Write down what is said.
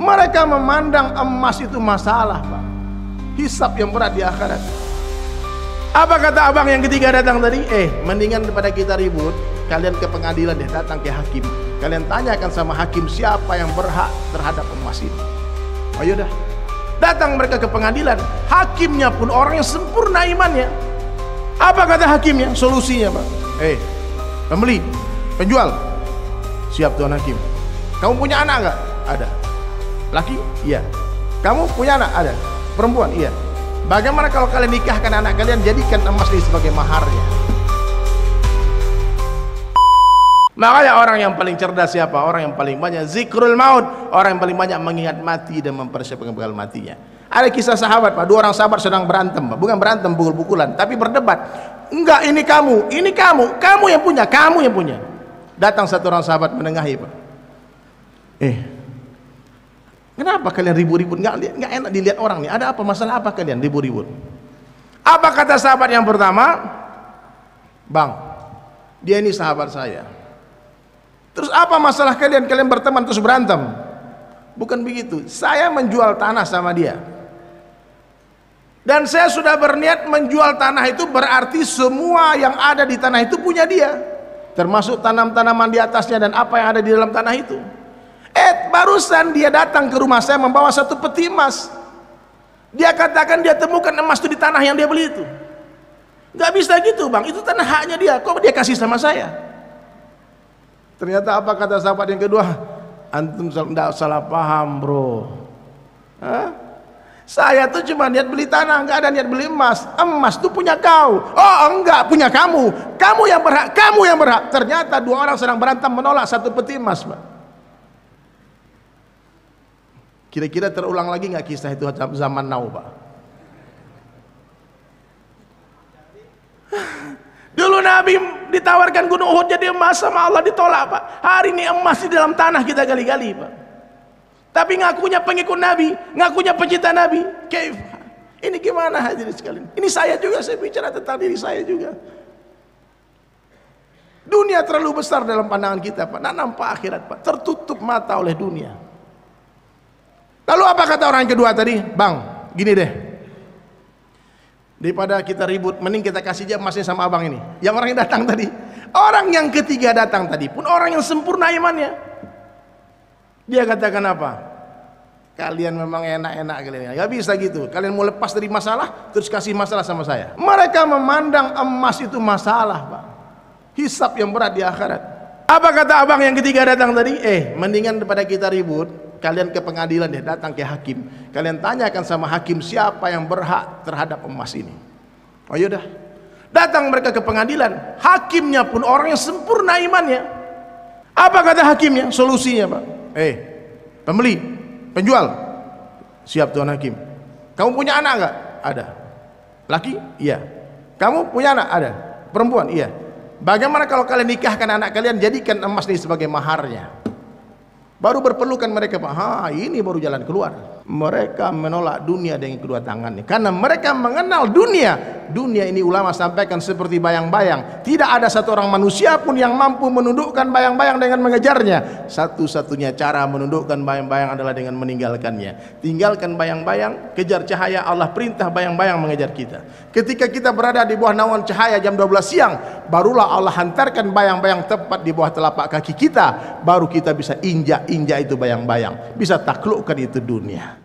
Mereka memandang emas itu masalah, Pak. Hisap yang berat di akhirat. Apa kata abang yang ketiga datang tadi? Eh, mendingan daripada kita ribut, kalian ke pengadilan deh, datang ke hakim. Kalian tanyakan sama hakim siapa yang berhak terhadap emas ini. Ayo dah. datang mereka ke pengadilan. Hakimnya pun orang yang sempurna imannya. Apa kata hakimnya? Solusinya pak. Eh, pembeli, penjual, siap tuan hakim. Kamu punya anak enggak? Ada. Laki? Iya. Kamu punya anak? Ada. Perempuan? Iya. Bagaimana kalau kalian nikahkan anak kalian jadikan emas ini sebagai maharnya? Makanya orang yang paling cerdas siapa? Orang yang paling banyak zikrul maut, orang yang paling banyak mengingat mati dan mempersiapkan bekal matinya. Ada kisah sahabat, Pak. Dua orang sahabat sedang berantem, Pak. Bukan berantem pukul-pukulan, tapi berdebat. Enggak, ini kamu, ini kamu, kamu yang punya, kamu yang punya. Datang satu orang sahabat menengahi, Pak. Eh, Kenapa kalian ribut-ribut? Nggak, nggak enak dilihat orang nih. Ada apa? Masalah apa kalian ribut-ribut? Apa kata sahabat yang pertama? Bang, dia ini sahabat saya. Terus apa masalah kalian? Kalian berteman terus berantem? Bukan begitu. Saya menjual tanah sama dia. Dan saya sudah berniat menjual tanah itu berarti semua yang ada di tanah itu punya dia. Termasuk tanam-tanaman di atasnya dan apa yang ada di dalam tanah itu. Barusan dia datang ke rumah saya membawa satu peti emas. Dia katakan dia temukan emas itu di tanah yang dia beli itu. Gak bisa gitu bang, itu tanah haknya dia. Kok dia kasih sama saya? Ternyata apa kata sahabat yang kedua? Antum tidak salah paham bro. Hah? Saya tuh cuma niat beli tanah, gak ada niat beli emas. Emas tuh punya kau. Oh enggak, punya kamu. Kamu yang berhak, kamu yang berhak. Ternyata dua orang sedang berantem menolak satu peti emas. bang. Kira-kira terulang lagi nggak kisah itu zaman now, Pak? Dulu Nabi ditawarkan gunung Uhud jadi emas sama Allah ditolak, Pak. Hari ini emas di dalam tanah kita gali-gali, Pak. Tapi ngakunya pengikut Nabi, ngakunya pencinta Nabi. Kaif. Ini gimana hadirin sekalian? Ini saya juga saya bicara tentang diri saya juga. Dunia terlalu besar dalam pandangan kita, Pak. Nah, nampak akhirat, Pak. Tertutup mata oleh dunia. Lalu apa kata orang kedua tadi? Bang, gini deh. Daripada kita ribut, mending kita kasih aja emasnya sama abang ini. Yang orang yang datang tadi. Orang yang ketiga datang tadi pun orang yang sempurna imannya. Dia katakan apa? Kalian memang enak-enak kalian. Gak bisa gitu. Kalian mau lepas dari masalah, terus kasih masalah sama saya. Mereka memandang emas itu masalah, Pak. Hisap yang berat di akhirat. Apa kata abang yang ketiga datang tadi? Eh, mendingan daripada kita ribut, kalian ke pengadilan deh, ya, datang ke hakim. Kalian tanyakan sama hakim siapa yang berhak terhadap emas ini. Oh udah iya Datang mereka ke pengadilan, hakimnya pun orang yang sempurna imannya. Apa kata hakimnya? Solusinya, Pak. Eh, pembeli, penjual. Siap tuan Hakim. Kamu punya anak enggak? Ada. Laki? Iya. Kamu punya anak? Ada. Perempuan? Iya. Bagaimana kalau kalian nikahkan anak kalian jadikan emas ini sebagai maharnya? Baru berpelukan mereka, Pak. Ha, ini baru jalan keluar. Mereka menolak dunia dengan kedua tangannya. Karena mereka mengenal dunia. Dunia ini ulama sampaikan seperti bayang-bayang. Tidak ada satu orang manusia pun yang mampu menundukkan bayang-bayang dengan mengejarnya. Satu-satunya cara menundukkan bayang-bayang adalah dengan meninggalkannya. Tinggalkan bayang-bayang, kejar cahaya. Allah perintah bayang-bayang mengejar kita. Ketika kita berada di bawah naungan cahaya jam 12 siang, barulah Allah hantarkan bayang-bayang tepat di bawah telapak kaki kita, baru kita bisa injak-injak itu bayang-bayang, bisa taklukkan itu dunia.